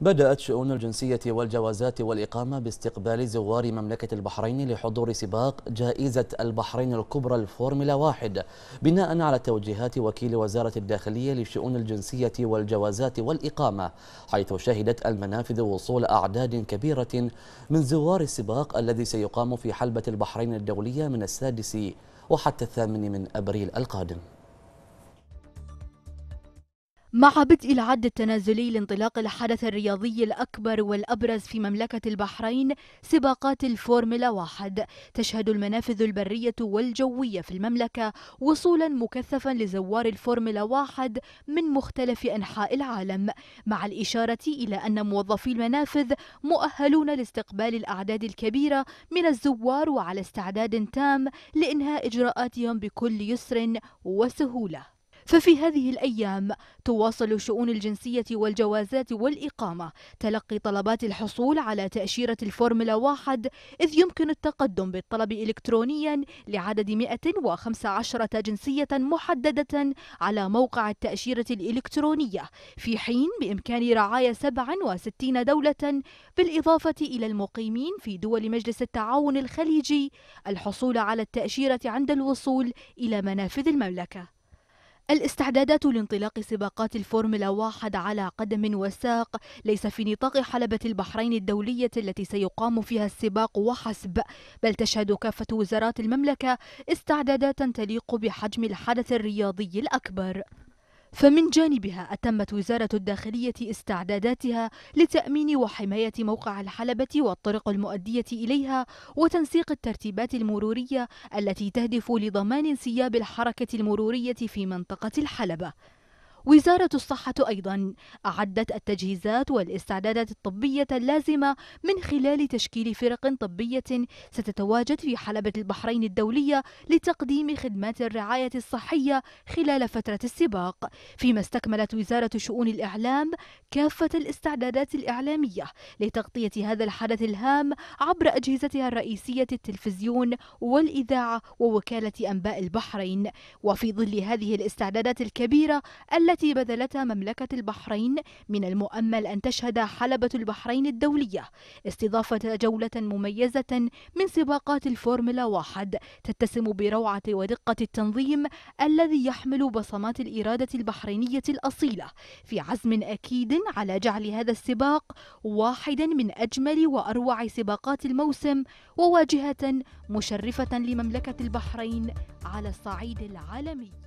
بدأت شؤون الجنسية والجوازات والإقامة باستقبال زوار مملكة البحرين لحضور سباق جائزة البحرين الكبرى الفورمولا واحد بناء على توجيهات وكيل وزارة الداخلية لشؤون الجنسية والجوازات والإقامة حيث شهدت المنافذ وصول أعداد كبيرة من زوار السباق الذي سيقام في حلبة البحرين الدولية من السادس وحتى الثامن من أبريل القادم مع بدء العد التنازلي لانطلاق الحدث الرياضي الأكبر والأبرز في مملكة البحرين سباقات الفورمولا واحد تشهد المنافذ البرية والجوية في المملكة وصولا مكثفا لزوار الفورمولا واحد من مختلف أنحاء العالم مع الإشارة إلى أن موظفي المنافذ مؤهلون لاستقبال الأعداد الكبيرة من الزوار وعلى استعداد تام لإنهاء إجراءاتهم بكل يسر وسهولة ففي هذه الأيام تواصل شؤون الجنسية والجوازات والإقامة تلقي طلبات الحصول على تأشيرة الفورمولا واحد إذ يمكن التقدم بالطلب إلكترونيا لعدد 115 جنسية محددة على موقع التأشيرة الإلكترونية في حين بإمكان رعاية 67 دولة بالإضافة إلى المقيمين في دول مجلس التعاون الخليجي الحصول على التأشيرة عند الوصول إلى منافذ المملكة الاستعدادات لانطلاق سباقات الفورمولا واحد على قدم وساق ليس في نطاق حلبة البحرين الدولية التي سيقام فيها السباق وحسب بل تشهد كافة وزارات المملكة استعدادات تليق بحجم الحدث الرياضي الأكبر فمن جانبها أتمت وزارة الداخلية استعداداتها لتأمين وحماية موقع الحلبة والطرق المؤدية إليها وتنسيق الترتيبات المرورية التي تهدف لضمان انسياب الحركة المرورية في منطقة الحلبة وزارة الصحة أيضا أعدت التجهيزات والاستعدادات الطبية اللازمة من خلال تشكيل فرق طبية ستتواجد في حلبة البحرين الدولية لتقديم خدمات الرعاية الصحية خلال فترة السباق فيما استكملت وزارة شؤون الإعلام كافة الاستعدادات الإعلامية لتغطية هذا الحدث الهام عبر أجهزتها الرئيسية التلفزيون والإذاعة ووكالة أنباء البحرين وفي ظل هذه الاستعدادات الكبيرة التي التي بذلتها مملكة البحرين من المؤمل أن تشهد حلبة البحرين الدولية استضافة جولة مميزة من سباقات الفورمولا واحد تتسم بروعة ودقة التنظيم الذي يحمل بصمات الإرادة البحرينية الأصيلة في عزم أكيد على جعل هذا السباق واحدا من أجمل وأروع سباقات الموسم وواجهة مشرفة لمملكة البحرين على الصعيد العالمي